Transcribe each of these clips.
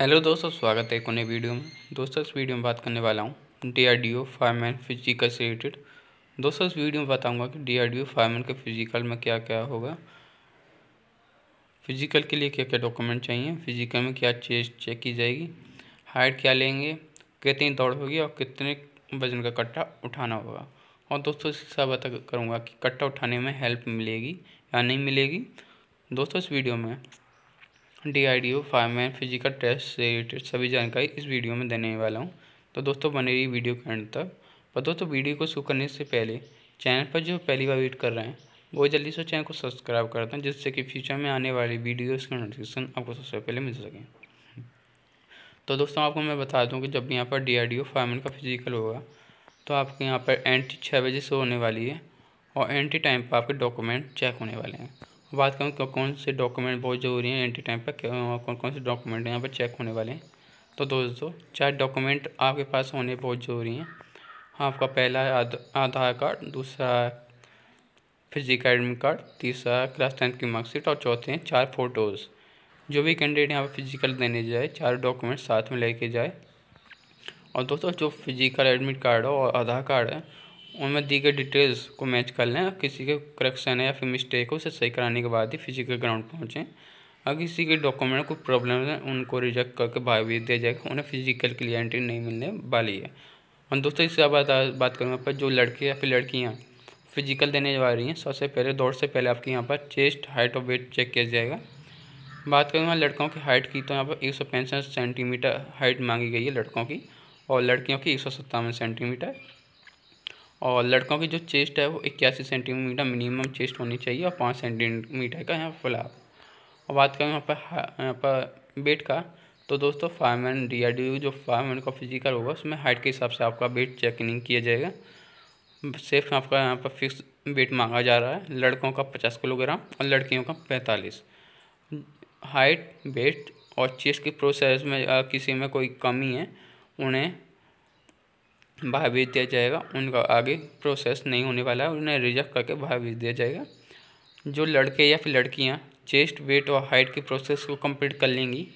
hello दोस्तों स्वागत है एक नए वीडियो में दोस्तों इस वीडियो में बात करने वाला हूँ D R D O fireman physical से रिलेटेड दोस्तों इस वीडियो में बताऊंगा कि D R D O fireman के फिजिकल में क्या क्या होगा फिजिकल के लिए क्या क्या डॉक्यूमेंट चाहिए फिजिकल में क्या चीज चेक की जाएगी हाइट क्या लेंगे कितनी दौड़ होगी और कितने वजन का कट्टा उठाना होगा और दोस्तों इसके साथ बता करूँगा कि कट्टा उठाने में हेल्प मिलेगी या नहीं मिलेगी दोस्तों इस वीडियो में D I D O fireman physical test से रिलेटेड सभी जानकारी इस वीडियो में देने वाला हूँ तो दोस्तों बने रही वीडियो के एंड तक पर दोस्तों वीडियो को शुरू करने से पहले चैनल पर जो पहली बार वेट कर रहे हैं वो जल्दी से चैनल को सब्सक्राइब करते हैं जिससे कि फ्यूचर में आने वाली वीडियोज़ का नोटिफिकेशन आपको सबसे पहले मिल सके तो दोस्तों आपको मैं बता दूँ कि जब यहाँ पर D I D O fireman का फिजिकल होगा तो आपके यहाँ पर एंट्री छः बजे से होने वाली है और एंट्री टाइम पर आपके डॉक्यूमेंट चेक होने वाले हैं बात करूँ तो कौन से डॉक्यूमेंट बहुत ज़रूरी हैं एंट्री टाइम पर कौन कौन से डॉक्यूमेंट हाँ, यहाँ पर चेक होने वाले हैं तो दोस्तों चार डॉक्यूमेंट आपके पास होने बहुत ज़रूरी हैं हाँ, आपका पहला आधार कार्ड दूसरा फिजिकल एडमिट कार्ड तीसरा क्लास टेंथ की मार्कशीट और चौथे हैं चार फ़ोटोज़ जो भी कैंडिडेट यहाँ पर फिजिकल देने जाए चार डॉक्यूमेंट साथ में लेके जाए और दोस्तों जो फिजिकल एडमिट कार्ड हो और आधार कार्ड है उनमें दी गई डिटेल्स को मैच कर लें किसी के करेक्शन है या फिर मिस्टेक हो उसे सही कराने के बाद ही फिजिकल ग्राउंड पहुँचें अगर किसी के डॉक्यूमेंट को प्रॉब्लम है उनको रिजेक्ट करके भाई भी दिया जाएगा उन्हें फिजिकल के लिए एंट्री नहीं मिलने वाली है और दोस्तों इससे बात बात करूँ यहाँ पर जो लड़के या फिर लड़कियाँ फिजिकल देने जा रही हैं सबसे पहले दौड़ से पहले आपके यहाँ पर चेस्ट हाइट और वेट चेक किया जाएगा बात करूँ लड़कों की हाइट की तो यहाँ पर एक सौ पैंसठ सेंटीमीटर हाइट मांगी गई है लड़कों की और लड़कियों की एक सौ सत्तावन सेंटीमीटर और लड़कों की जो चेस्ट है वो इक्यासी सेंटीमीटर मिनिमम चेस्ट होनी चाहिए और पाँच सेंटीमीटर का यहाँ फुलाव और बात करें यहाँ पर यहाँ पर वेट का तो दोस्तों फायरमैन डी आर डी जो फायरमैन का फिजिकल होगा उसमें हाइट के हिसाब से आपका वेट चेकिंग किया जाएगा सिर्फ आपका यहाँ पर फिक्स वेट मांगा जा रहा है लड़कों का पचास किलोग्राम और लड़कियों का पैंतालीस हाइट वेट और चेस्ट की प्रोसेस में किसी में कोई कमी है उन्हें भेज दिया जाएगा उनका आगे प्रोसेस नहीं होने वाला है उन्हें रिजेक्ट करके भेज दिया जाएगा जो लड़के या फिर लड़कियाँ चेस्ट वेट और हाइट की प्रोसेस को कंप्लीट कर लेंगी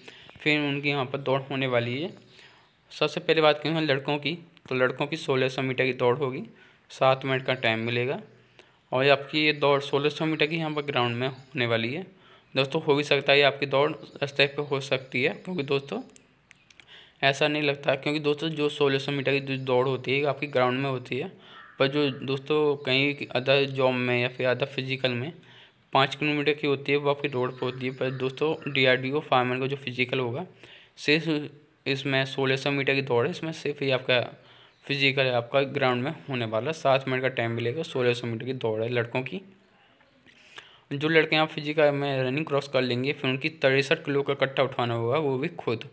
फिर उनकी यहाँ पर दौड़ होने वाली है सबसे पहले बात करें लड़कों की तो लड़कों की सोलह सौ मीटर की दौड़ होगी सात मिनट का टाइम मिलेगा और आपकी ये दौड़ सोलह सौ मीटर की यहाँ पर ग्राउंड में होने वाली है दोस्तों हो भी सकता है आपकी दौड़ स्टेप पर हो सकती है क्योंकि दोस्तों ऐसा नहीं लगता क्योंकि दोस्तों जो सोलह सौ मीटर की जो दौड़ होती है आपकी ग्राउंड में होती है पर जो दोस्तों कहीं अदर जॉब में या फिर अदर फिजिकल में पाँच किलोमीटर की होती है वो आपकी रोड पर होती है पर दोस्तों D R D O farmer का जो फिजिकल होगा सिर्फ इसमें सोलह सौ मीटर की दौड़ है इसमें सिर्फ ही आपका फिजिकल है आपका ग्राउंड में होने वाला सात मिनट का टाइम मिलेगा सोलह सौ मीटर की दौड़ है लड़कों की जो लड़के आप फिजिकल में रनिंग क्रॉस कर लेंगे फिर उनकी तिरसठ किलो का कट्टा उठाना होगा वो भी खुद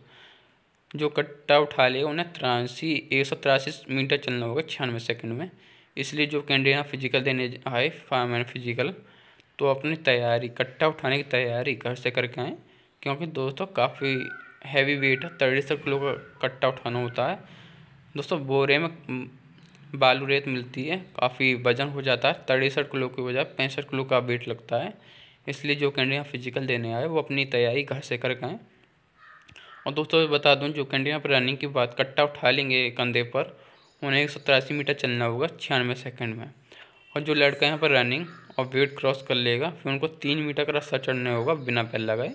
जो कट्टा उठा लिया उन्हें तिरासी एक सौ तिरासी मीटर चलना होगा छियानवे सेकंड में इसलिए जो कैंडिडेट यहाँ फिजिकल देने आए फार्म एंड फिजिकल तो अपनी तैयारी कट्टा उठाने की तैयारी घर से करके आएँ क्योंकि दोस्तों काफ़ी हैवी वेट है तिरसठ किलो का कट्टा उठाना होता है दोस्तों बोरे में बालू रेत मिलती है काफ़ी वजन हो जाता है तिरसठ किलो की बजाय पैंसठ किलो का वेट लगता है इसलिए जो कैंडिडेट यहाँ फिजिकल देने आए वो अपनी तैयारी घर से करके आएँ और दोस्तों बता दूं जो कैंडिडेट यहाँ पर रनिंग के बाद कट्टा उठा लेंगे कंधे पर उन्हें एक सौ मीटर चलना होगा छियानवे सेकंड में और जो लड़का यहाँ पर रनिंग और वेट क्रॉस कर लेगा फिर उनको तीन मीटर का रास्ता चढ़ना होगा बिना पैर लगाए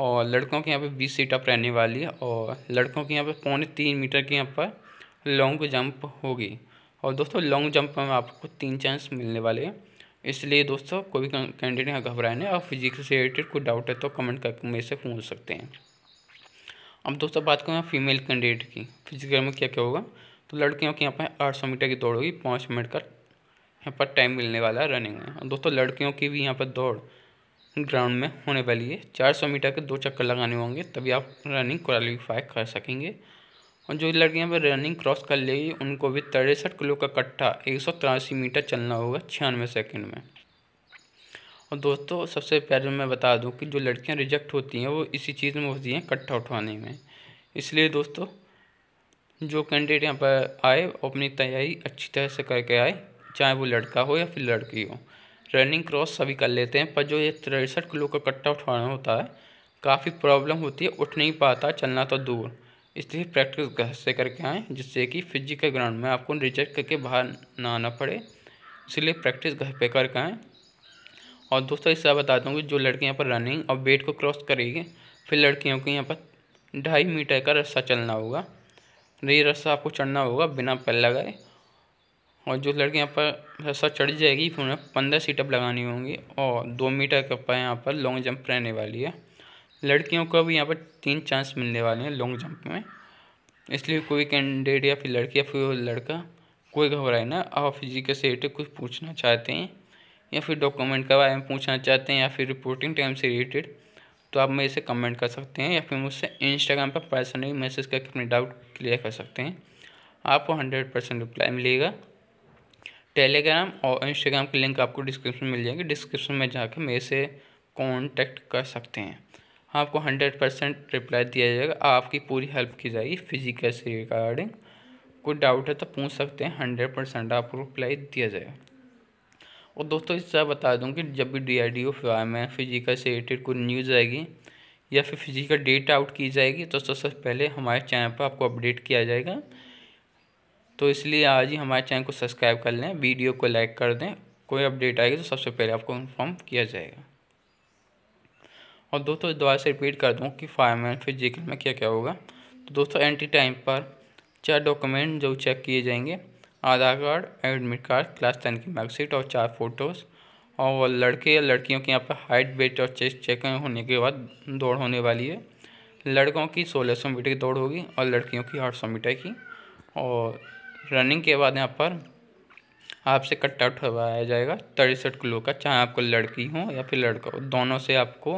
और लड़कों के यहाँ पे बीस सीट अप रहने वाली है और लड़कों के यहाँ पे पौने तीन मीटर के यहाँ पर लॉन्ग जंप होगी और दोस्तों लॉन्ग जंप में आपको तीन चांस मिलने वाले हैं इसलिए दोस्तों कोई भी कैंडिडेट यहाँ घबराने और फिजिक्स से रिलेटेड कोई डाउट है तो कमेंट करके मेरे से पूछ सकते हैं अब दोस्तों बात करें फीमेल कैंडिडेट की फिजिकल में क्या क्या होगा तो लड़कियों के यहाँ पर आठ सौ मीटर की दौड़ होगी पाँच मिनट का यहाँ पर टाइम मिलने वाला है रनिंग में और दोस्तों लड़कियों की भी यहाँ पर दौड़ ग्राउंड में होने वाली है चार सौ मीटर के दो चक्कर लगाने होंगे तभी आप रनिंग क्वालिफाई कर सकेंगे और जो लड़कियाँ पर रनिंग क्रॉस कर लेगी उनको भी तिरसठ किलो का कट्ठा एक सौ तिरासी मीटर चलना होगा छियानवे सेकंड में और दोस्तों सबसे पहले मैं बता दूं कि जो लड़कियां रिजेक्ट होती हैं वो इसी चीज़ में होती हैं कट्ठा उठवाने में इसलिए दोस्तों जो कैंडिडेट यहाँ पर आए अपनी तैयारी अच्छी तरह से करके आए चाहे वो लड़का हो या फिर लड़की हो रनिंग क्रॉस सभी कर लेते हैं पर जो ये तिरसठ किलो का कट्टा उठवाना होता है काफ़ी प्रॉब्लम होती है उठ नहीं पाता चलना तो दूर इसलिए प्रैक्टिस घर से करके आएँ जिससे कि फिजिकल ग्राउंड में आपको रिजेक्ट करके बाहर ना आना पड़े इसलिए प्रैक्टिस घर पे करके आएँ और दोस्तों इससे बताता हूँ कि जो लड़के यहाँ पर रनिंग और वेट को क्रॉस करेगी फिर लड़कियों को यहाँ पर ढाई मीटर का रास्ता चलना होगा ये रस्सा आपको चढ़ना होगा बिना पैर लगाए और जो लड़के यहाँ पर रस्सा चढ़ जाएगी फिर उन्हें पंद्रह सीटअप लगानी होंगी और दो मीटर का ऊपर यहाँ पर लॉन्ग जंप रहने वाली है लड़कियों को भी यहाँ पर तीन चांस मिलने वाले हैं लॉन्ग जंप में इसलिए कोई कैंडिडेट या फिर लड़की या फिर लड़का कोई घबराए ना आप फिजिकल से रिलेटेड कुछ पूछना चाहते हैं या फिर डॉक्यूमेंट के बारे में पूछना चाहते हैं या फिर रिपोर्टिंग टाइम से रिलेटेड तो आप मेरे से कमेंट कर सकते हैं या फिर मुझसे इंस्टाग्राम पर पर्सनली मैसेज करके अपने डाउट क्लियर कर सकते हैं आपको हंड्रेड परसेंट रिप्लाई मिलेगा टेलीग्राम और इंस्टाग्राम की लिंक आपको डिस्क्रिप्शन में मिल जाएगी डिस्क्रिप्शन में जाकर मेरे से कॉन्टेक्ट कर सकते हैं आपको हंड्रेड परसेंट रिप्लाई दिया जाएगा आपकी पूरी हेल्प की जाएगी फिजिकल से रिगार्डिंग कोई डाउट है तो पूछ सकते हैं हंड्रेड परसेंट आपको रिप्लाई दिया जाएगा और दोस्तों इससे बता दूं कि जब भी डी आई डी ओ में फिजिकल से रिलेटेड कोई न्यूज़ आएगी या फिर फिजिकल डेट आउट की जाएगी तो सबसे पहले हमारे चैनल पर आपको अपडेट किया जाएगा तो इसलिए आज ही हमारे चैनल को सब्सक्राइब कर लें वीडियो को लाइक कर दें कोई अपडेट आएगी तो सबसे पहले आपको इन्फॉर्म किया जाएगा और दोस्तों दोबारा से रिपीट कर दूँ कि फायरमैन फिजिकल में क्या क्या होगा तो दोस्तों एंटी टाइम पर चार डॉक्यूमेंट जो चेक किए जाएंगे Aadhaar card admit card class ten की मार्कशीट और चार फोटोज़ और लड़के या लड़कियों के यहाँ पर हाइट वेट और चेस्ट चेक होने के बाद दौड़ होने वाली है लड़कों की सोलह सौ मीटर की दौड़ होगी और लड़कियों की आठ सौ मीटर की और रनिंग के बाद यहाँ पर आपसे कट्टा उठवाया जाएगा तिरसठ किलो का चाहे आपको लड़की हो या फिर लड़का हो दोनों से आपको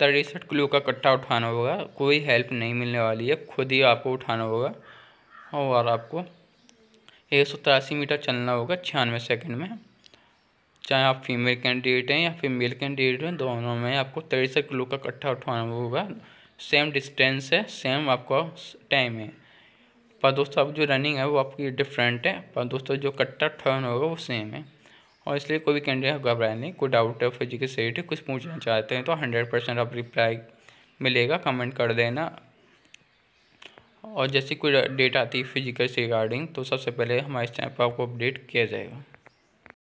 तिरसठ किलो का कट्टा उठाना होगा कोई हेल्प नहीं मिलने वाली है खुद ही आपको उठाना होगा और आपको एक सौ तिरासी मीटर चलना होगा छियानवे सेकंड में चाहे आप फीमेल कैंडिडेट हैं या फिर मेल कैंडिडेट हैं दोनों में आपको तिरसठ किलो का कट्ठा उठवाना होगा सेम डिस्टेंस है सेम आपका टाइम है पर दोस्तों अब जो रनिंग है वो आपकी डिफरेंट है पर दोस्तों जो कट्टा ठर्न होगा वो सेम है और इसलिए कोई भी कैंडिडेट घबराए नहीं कोई डाउट है फिजिकल है कुछ पूछना चाहते हैं तो हंड्रेड परसेंट आप रिप्लाई मिलेगा कमेंट कर देना और जैसे कोई डेट आती है फिजिकल से रिगार्डिंग तो सबसे पहले हमारे इस चैनल पर आपको अपडेट किया जाएगा